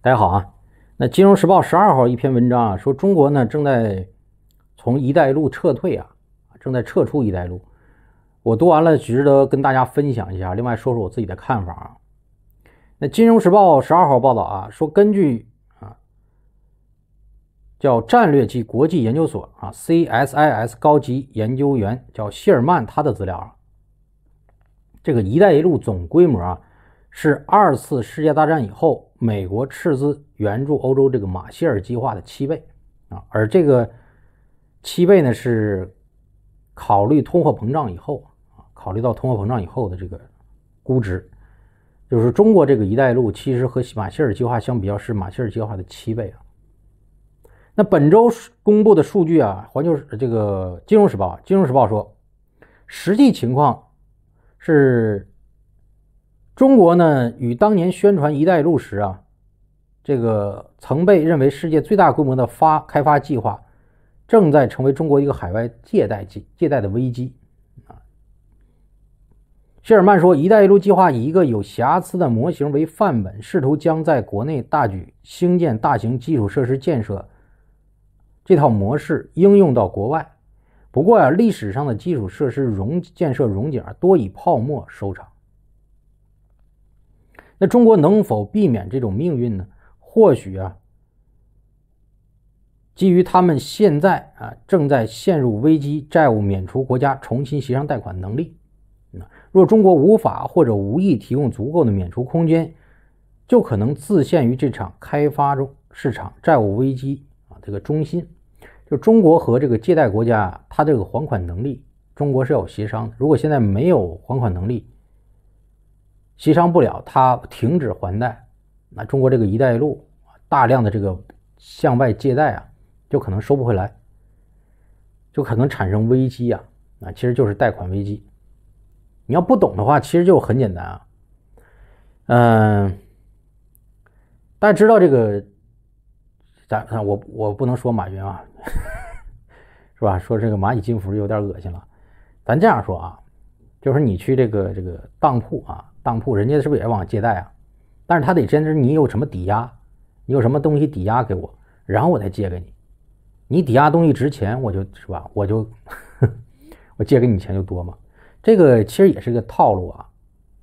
大家好啊，那《金融时报》十二号一篇文章啊，说中国呢正在从“一带一路”撤退啊，正在撤出“一带一路”。我读完了，值得跟大家分享一下。另外说说我自己的看法啊。那《金融时报》十二号报道啊，说根据啊叫战略及国际研究所啊 （CSIS） 高级研究员叫希尔曼他的资料，啊，这个“一带一路”总规模啊是二次世界大战以后。美国斥资援助欧洲这个马歇尔计划的七倍啊，而这个七倍呢是考虑通货膨胀以后啊，考虑到通货膨胀以后的这个估值，就是中国这个“一带一路”其实和马歇尔计划相比较是马歇尔计划的七倍啊。那本周公布的数据啊，《环球》这个《金融时报》《金融时报》说，实际情况是。中国呢，与当年宣传“一带一路”时啊，这个曾被认为世界最大规模的发开发计划，正在成为中国一个海外借贷借借贷的危机。啊，谢尔曼说：“一带一路”计划以一个有瑕疵的模型为范本，试图将在国内大举兴建大型基础设施建设这套模式应用到国外。不过啊，历史上的基础设施融建设融景多以泡沫收场。那中国能否避免这种命运呢？或许啊，基于他们现在啊正在陷入危机、债务免除、国家重新协商贷款能力。若中国无法或者无意提供足够的免除空间，就可能自陷于这场开发中市场债务危机啊这个中心。就中国和这个借贷国家，它这个还款能力，中国是要协商。的。如果现在没有还款能力。协商不了，他停止还贷，那中国这个“一带一路”大量的这个向外借贷啊，就可能收不回来，就可能产生危机啊，啊，其实就是贷款危机。你要不懂的话，其实就很简单啊。嗯，大家知道这个，咱我我不能说马云啊，是吧？说这个蚂蚁金服有点恶心了。咱这样说啊，就是你去这个这个当铺啊。当铺人家是不是也往借贷啊？但是他得先知你有什么抵押，你有什么东西抵押给我，然后我再借给你。你抵押东西值钱，我就是吧，我就 我借给你钱就多嘛。这个其实也是个套路啊。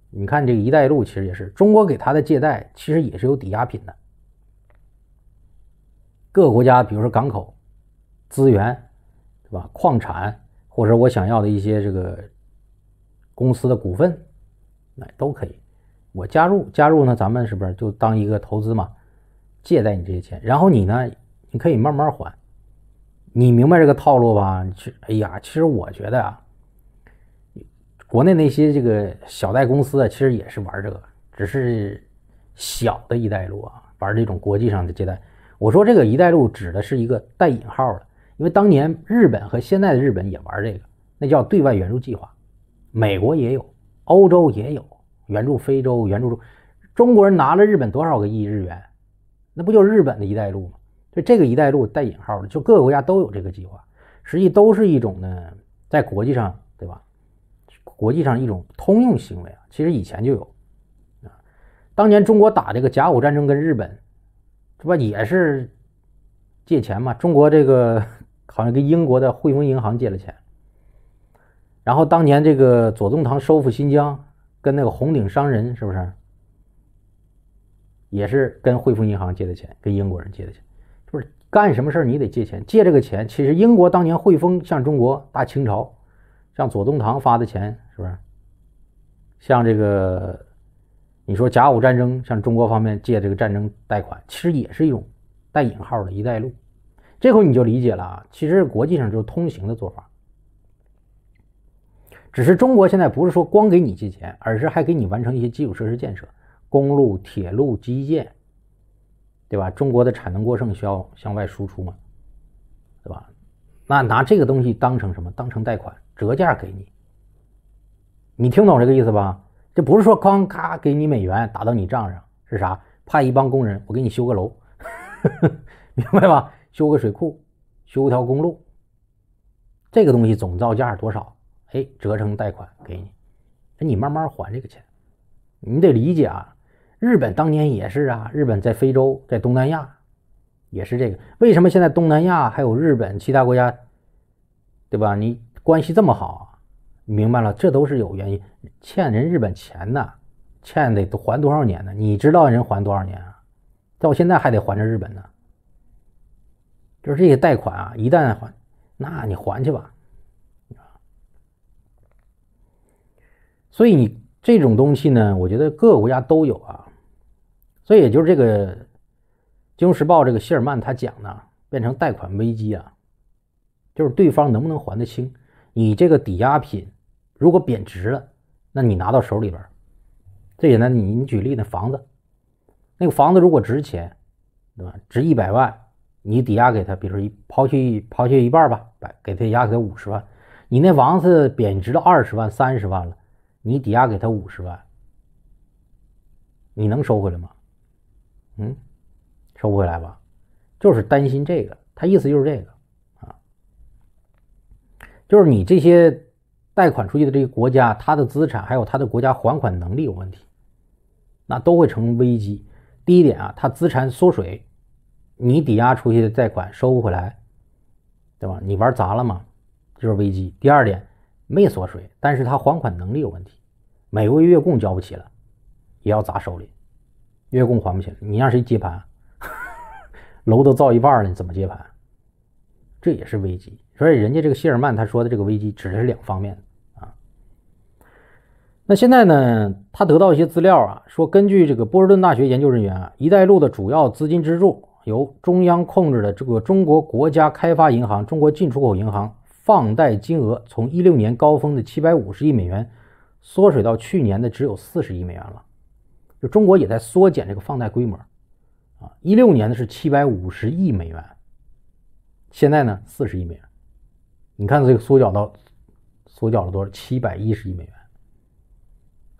你看这个一带一路其实也是中国给他的借贷，其实也是有抵押品的。各个国家比如说港口、资源，对吧？矿产或者我想要的一些这个公司的股份。那都可以，我加入加入呢，咱们是不是就当一个投资嘛？借贷你这些钱，然后你呢，你可以慢慢还。你明白这个套路吧？去，哎呀，其实我觉得啊，国内那些这个小贷公司啊，其实也是玩这个，只是小的一带路啊，玩这种国际上的借贷。我说这个“一带一路”指的是一个带引号的，因为当年日本和现在的日本也玩这个，那叫对外援助计划，美国也有。欧洲也有援助非洲援助，中国人拿了日本多少个亿日元？那不就日本的一带路吗？就这个“一带一路”带引号的，就各个国家都有这个计划，实际都是一种呢，在国际上，对吧？国际上一种通用行为啊。其实以前就有啊，当年中国打这个甲午战争跟日本，这不也是借钱嘛？中国这个好像跟英国的汇丰银行借了钱。然后当年这个左宗棠收复新疆，跟那个红顶商人是不是，也是跟汇丰银行借的钱，跟英国人借的钱，就是干什么事你得借钱，借这个钱，其实英国当年汇丰向中国大清朝，向左宗棠发的钱是不是？像这个，你说甲午战争向中国方面借这个战争贷款，其实也是一种带引号的“一带一路”，这回你就理解了啊，其实国际上就是通行的做法。只是中国现在不是说光给你借钱，而是还给你完成一些基础设施建设，公路、铁路基建，对吧？中国的产能过剩需要向外输出嘛，对吧？那拿这个东西当成什么？当成贷款，折价给你。你听懂这个意思吧？这不是说哐咔给你美元打到你账上，是啥？派一帮工人，我给你修个楼，明白吧？修个水库，修条公路。这个东西总造价多少？哎，折成贷款给你，你慢慢还这个钱，你得理解啊。日本当年也是啊，日本在非洲，在东南亚，也是这个。为什么现在东南亚还有日本其他国家，对吧？你关系这么好啊？明白了，这都是有原因。欠人日本钱呢，欠得还多少年呢？你知道人还多少年啊？到现在还得还着日本呢。就是这些贷款啊，一旦还，那你还去吧。所以你这种东西呢，我觉得各个国家都有啊。所以也就是这个《金融时报》这个希尔曼他讲呢，变成贷款危机啊，就是对方能不能还得清？你这个抵押品如果贬值了，那你拿到手里边，最简单，你你举例那房子，那个房子如果值钱，对吧？值一百万，你抵押给他，比如说抛去抛去一半吧，百给他押给五十万，你那房子贬值了二十万、三十万了。你抵押给他五十万，你能收回来吗？嗯，收不回来吧，就是担心这个。他意思就是这个，啊，就是你这些贷款出去的这个国家，他的资产还有他的国家还款能力有问题，那都会成危机。第一点啊，他资产缩水，你抵押出去的贷款收不回来，对吧？你玩砸了嘛，就是危机。第二点。没缩水，但是他还款能力有问题，每个月月供交不起了，也要砸手里，月供还不起，你让谁接盘？楼都造一半了，你怎么接盘？这也是危机。所以人家这个谢尔曼他说的这个危机指的是两方面啊。那现在呢，他得到一些资料啊，说根据这个波士顿大学研究人员啊，“一带一路”的主要资金支柱由中央控制的这个中国国家开发银行、中国进出口银行。放贷金额从一六年高峰的七百五十亿美元缩水到去年的只有四十亿美元了，就中国也在缩减这个放贷规模，啊，一六年的是七百五十亿美元，现在呢四十亿美元，你看这个缩小到缩小了多少？七百一十亿美元，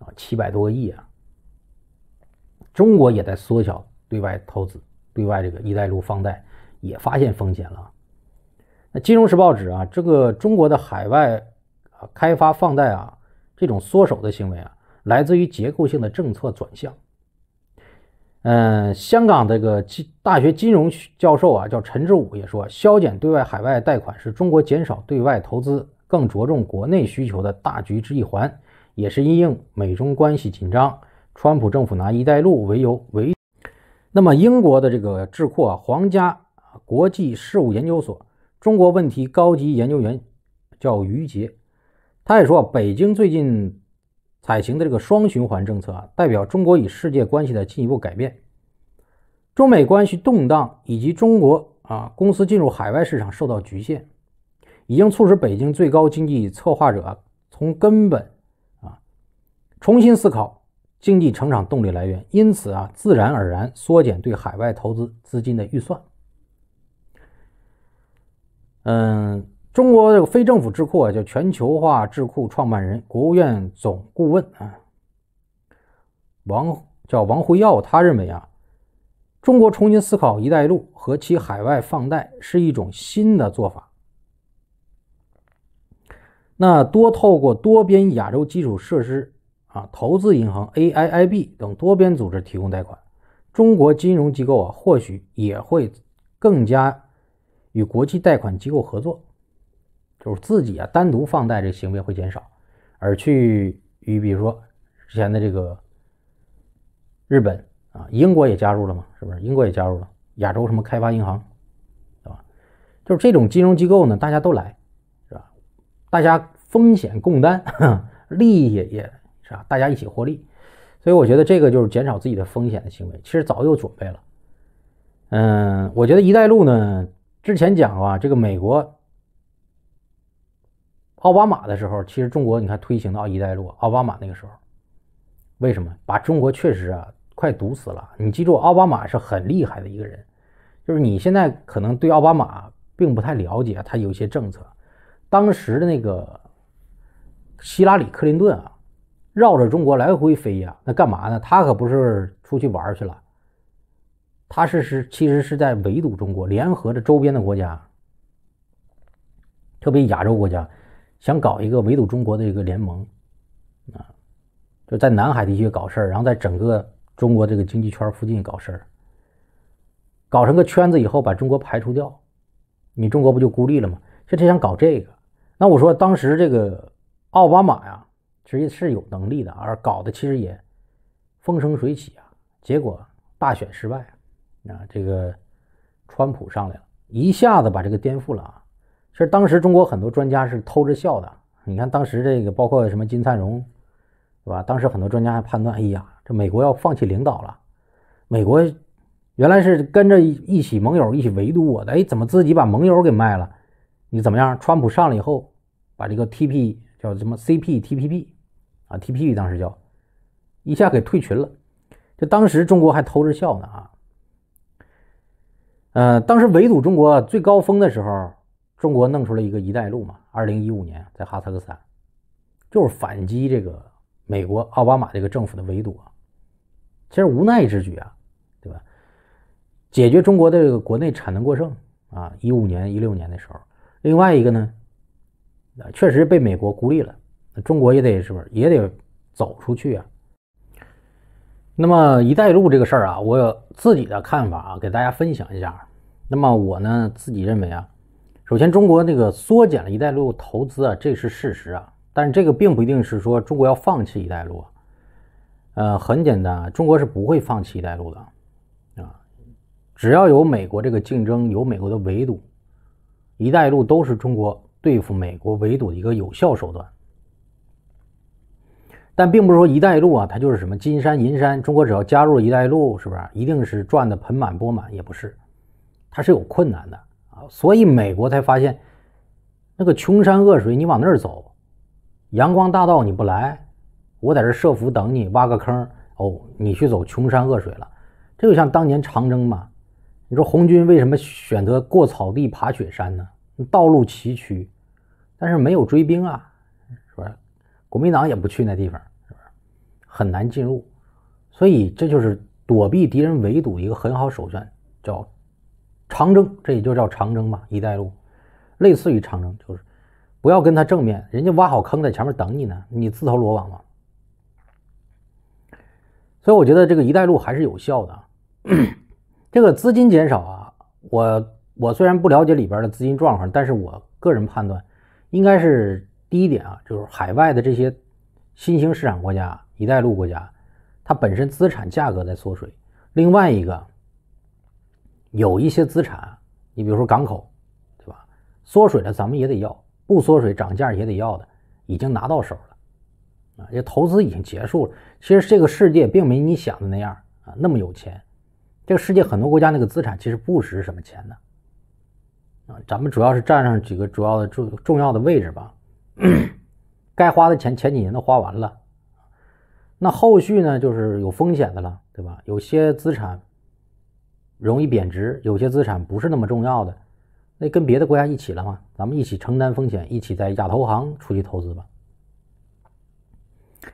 啊，七百多个亿啊，中国也在缩小对外投资，对外这个一带一路放贷也发现风险了。那《金融时报》指啊，这个中国的海外啊开发放贷啊这种缩手的行为啊，来自于结构性的政策转向。嗯，香港这个金大学金融教授啊叫陈志武也说，削减对外海外贷款是中国减少对外投资、更着重国内需求的大局之一环，也是因应美中关系紧张，川普政府拿“一带一路”为由为。那么，英国的这个智库啊，皇家国际事务研究所。中国问题高级研究员叫于杰，他也说，北京最近采行的这个双循环政策啊，代表中国与世界关系的进一步改变。中美关系动荡以及中国啊公司进入海外市场受到局限，已经促使北京最高经济策划者从根本啊重新思考经济成长动力来源，因此啊自然而然缩减对海外投资资金的预算。嗯，中国这个非政府智库啊，叫全球化智库创办人、国务院总顾问啊，王叫王辉耀，他认为啊，中国重新思考“一带一路”和其海外放贷是一种新的做法。那多透过多边亚洲基础设施啊投资银行 AIIB 等多边组织提供贷款，中国金融机构啊或许也会更加。与国际贷款机构合作，就是自己啊单独放贷这行为会减少，而去与比如说之前的这个日本啊、英国也加入了嘛，是不是？英国也加入了亚洲什么开发银行，对吧？就是这种金融机构呢，大家都来，是吧？大家风险共担，利益也也是吧？大家一起获利，所以我觉得这个就是减少自己的风险的行为，其实早有准备了。嗯，我觉得“一带一路”呢。之前讲过啊，这个美国奥巴马的时候，其实中国你看推行的一带一路”，奥巴马那个时候，为什么把中国确实啊快堵死了？你记住，奥巴马是很厉害的一个人，就是你现在可能对奥巴马并不太了解，他有一些政策。当时的那个希拉里·克林顿啊，绕着中国来回飞呀，那干嘛呢？他可不是出去玩去了。他是是其实是在围堵中国，联合着周边的国家，特别亚洲国家，想搞一个围堵中国的一个联盟，啊，就在南海地区搞事儿，然后在整个中国这个经济圈附近搞事儿，搞成个圈子以后，把中国排除掉，你中国不就孤立了吗？就他想搞这个。那我说当时这个奥巴马呀，其实是有能力的，而搞的其实也风生水起啊，结果大选失败。啊，这个川普上来了，一下子把这个颠覆了啊！其实当时中国很多专家是偷着笑的。你看当时这个，包括什么金灿荣，对吧？当时很多专家还判断：哎呀，这美国要放弃领导了。美国原来是跟着一起盟友一起围堵我的，哎，怎么自己把盟友给卖了？你怎么样？川普上来以后，把这个 TP 叫什么 c p t p P 啊 t p P 当时叫一下给退群了。就当时中国还偷着笑呢啊！呃，当时围堵中国最高峰的时候，中国弄出了一个“一带一路”嘛。二零一五年在哈萨克斯坦，就是反击这个美国奥巴马这个政府的围堵，啊。其实无奈之举啊，对吧？解决中国的这个国内产能过剩啊，一五年、一六年的时候。另外一个呢，确实被美国孤立了，中国也得是不是也得走出去啊？那么“一带一路”这个事儿啊，我有自己的看法啊，给大家分享一下。那么我呢自己认为啊，首先中国那个缩减了一带路投资啊，这是事实啊，但是这个并不一定是说中国要放弃一带一路，呃，很简单啊，中国是不会放弃一带一路的啊，只要有美国这个竞争，有美国的围堵，一带一路都是中国对付美国围堵的一个有效手段，但并不是说一带一路啊，它就是什么金山银山，中国只要加入一带一路，是不是一定是赚的盆满钵满？也不是。它是有困难的啊，所以美国才发现，那个穷山恶水你往那儿走，阳光大道你不来，我在这设伏等你，挖个坑哦，你去走穷山恶水了。这就像当年长征嘛，你说红军为什么选择过草地爬雪山呢？道路崎岖，但是没有追兵啊，是吧？国民党也不去那地方，是不是很难进入？所以这就是躲避敌人围堵一个很好手段，叫。长征，这也就叫长征嘛，一带一路，类似于长征，就是不要跟他正面，人家挖好坑在前面等你呢，你自投罗网嘛。所以我觉得这个一带一路还是有效的。这个资金减少啊，我我虽然不了解里边的资金状况，但是我个人判断，应该是第一点啊，就是海外的这些新兴市场国家、一带一路国家，它本身资产价格在缩水，另外一个。有一些资产，你比如说港口，对吧？缩水了，咱们也得要；不缩水，涨价也得要的。已经拿到手了，啊，这投资已经结束了。其实这个世界并没你想的那样啊，那么有钱。这个世界很多国家那个资产其实不值什么钱的，啊，咱们主要是占上几个主要的重重要的位置吧。该花的钱前几年都花完了，那后续呢就是有风险的了，对吧？有些资产。容易贬值，有些资产不是那么重要的，那跟别的国家一起了吗？咱们一起承担风险，一起在亚投行出去投资吧。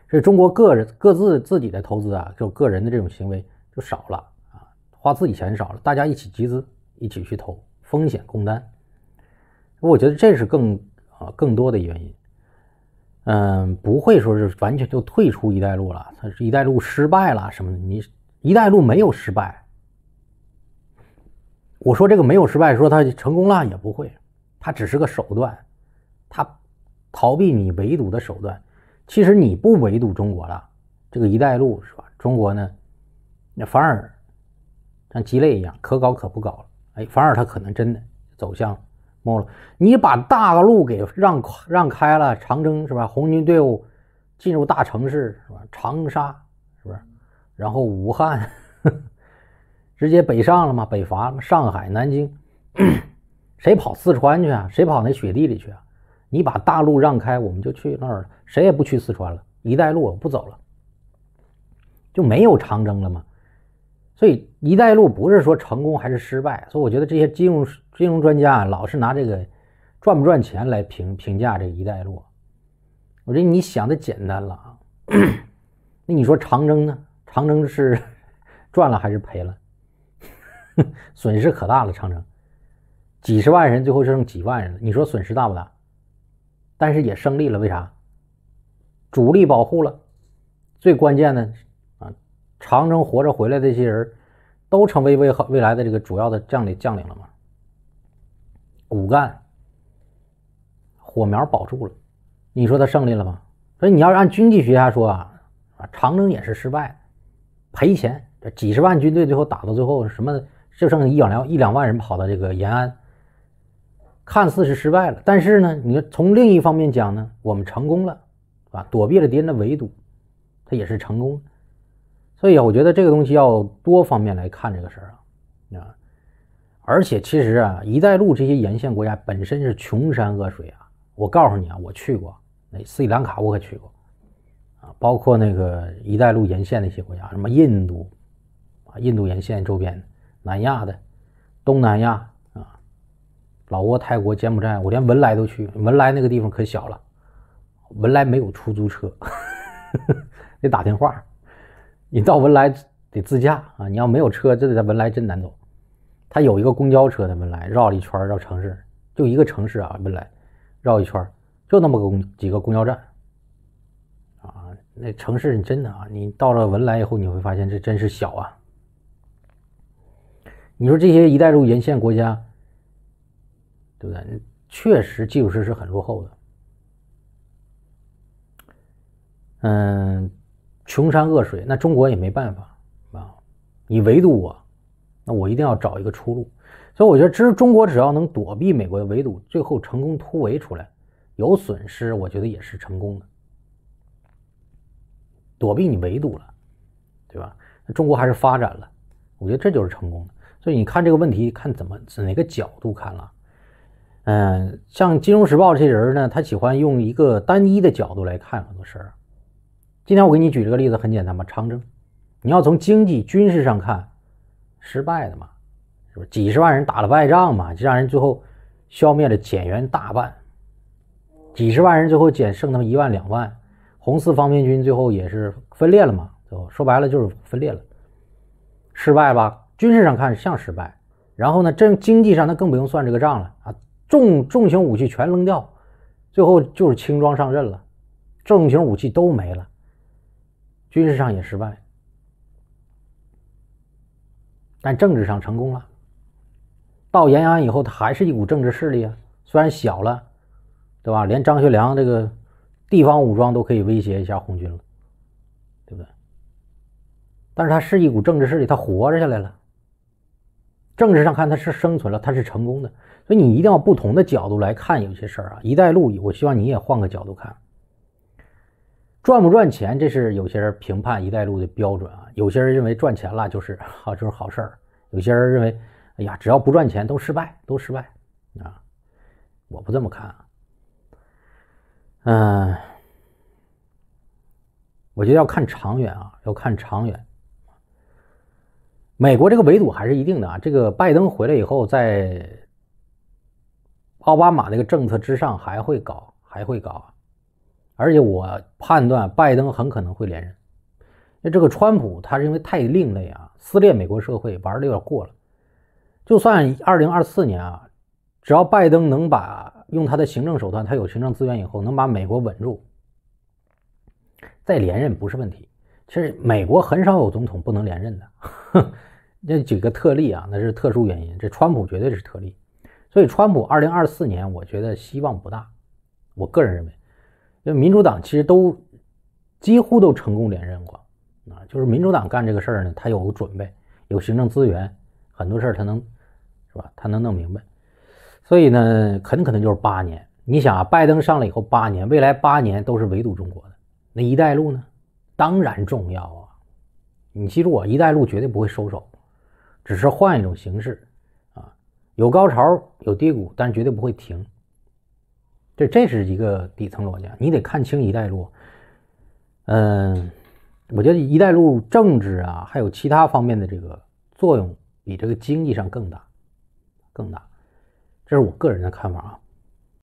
所以中国个人各自自己的投资啊，就个人的这种行为就少了啊，花自己钱少了，大家一起集资一起去投，风险共担。我觉得这是更啊更多的原因。嗯，不会说是完全就退出一带一路了，它一带一路失败了什么？你一带一路没有失败。我说这个没有失败，说他成功了也不会，他只是个手段，他逃避你围堵的手段。其实你不围堵中国了，这个“一带一路”是吧？中国呢，那反而像鸡肋一样，可搞可不搞了。哎，反而他可能真的走向没了。你把大陆给让让开了，长征是吧？红军队伍进入大城市是吧？长沙是不是？然后武汉。直接北上了吗？北伐，上海、南京，谁跑四川去啊？谁跑那雪地里去啊？你把大路让开，我们就去那儿了。谁也不去四川了。一带一路不走了，就没有长征了吗？所以一带一路不是说成功还是失败。所以我觉得这些金融金融专家老是拿这个赚不赚钱来评评价这一带路，我觉得你想的简单了啊。那你说长征呢？长征是 赚了还是赔了？损失可大了，长征，几十万人最后剩几万人了，你说损失大不大？但是也胜利了，为啥？主力保护了，最关键的啊，长征活着回来这些人，都成为未未来的这个主要的将领将领了吗？骨干，火苗保住了，你说他胜利了吗？所以你要按经济学家说啊，长征也是失败，赔钱，这几十万军队最后打到最后什么？就剩一两两一两万人跑到这个延安，看似是失败了，但是呢，你从另一方面讲呢，我们成功了，啊，躲避了敌人的围堵，他也是成功。所以啊，我觉得这个东西要多方面来看这个事儿啊啊！而且其实啊，一带一路这些沿线国家本身是穷山恶水啊。我告诉你啊，我去过那斯里兰卡，我可去过啊，包括那个一带一路沿线那些国家，什么印度啊，印度沿线周边。南亚的，东南亚啊，老挝、泰国、柬埔寨，我连文莱都去。文莱那个地方可小了，文莱没有出租车，得打电话。你到文莱得自驾啊，你要没有车，这在文莱真难走。它有一个公交车，文莱绕了一圈，绕城市就一个城市啊，文莱绕一圈就那么公几个公交站啊，那城市你真的啊，你到了文莱以后你会发现这真是小啊。你说这些一带一路沿线国家，对不对？确实技术设施很落后的，嗯，穷山恶水。那中国也没办法啊，你围堵我，那我一定要找一个出路。所以我觉得，其实中国只要能躲避美国的围堵，最后成功突围出来，有损失，我觉得也是成功的。躲避你围堵了，对吧？中国还是发展了，我觉得这就是成功的。所以你看这个问题，看怎么哪个角度看了，嗯，像《金融时报》这些人呢，他喜欢用一个单一的角度来看很多事儿。今天我给你举这个例子，很简单吧？长征，你要从经济、军事上看，失败的嘛，是不？几十万人打了败仗嘛，就让人最后消灭了，减员大半，几十万人最后减剩他们一万两万，红四方面军最后也是分裂了嘛，最后说白了就是分裂了，失败吧。军事上看像失败，然后呢，这经济上那更不用算这个账了啊，重重型武器全扔掉，最后就是轻装上阵了，重型武器都没了，军事上也失败，但政治上成功了。到延安以后，他还是一股政治势力啊，虽然小了，对吧？连张学良这个地方武装都可以威胁一下红军了，对不对？但是他是一股政治势力，他活着下来了。政治上看，它是生存了，它是成功的，所以你一定要不同的角度来看有些事儿啊。一带一路，我希望你也换个角度看，赚不赚钱，这是有些人评判一带一路的标准啊。有些人认为赚钱了就是好，就是好事儿；有些人认为，哎呀，只要不赚钱都失败，都失败啊。我不这么看，嗯，我觉得要看长远啊，要看长远。美国这个围堵还是一定的啊！这个拜登回来以后，在奥巴马那个政策之上还会搞，还会搞。而且我判断，拜登很可能会连任。那这个川普，他是因为太另类啊，撕裂美国社会，玩的有点过了。就算二零二四年啊，只要拜登能把用他的行政手段，他有行政资源以后，能把美国稳住，再连任不是问题。其实美国很少有总统不能连任的。那几个特例啊，那是特殊原因。这川普绝对是特例，所以川普二零二四年我觉得希望不大。我个人认为，因为民主党其实都几乎都成功连任过啊，就是民主党干这个事儿呢，他有准备，有行政资源，很多事儿他能是吧？他能弄明白。所以呢，很可能就是八年。你想啊，拜登上来以后八年，未来八年都是围堵中国的。那一带一路呢？当然重要啊！你记住，我一带一路绝对不会收手。只是换一种形式，啊，有高潮有低谷，但绝对不会停。这这是一个底层逻辑，你得看清一带一路。嗯，我觉得一带一路政治啊，还有其他方面的这个作用，比这个经济上更大，更大。这是我个人的看法啊。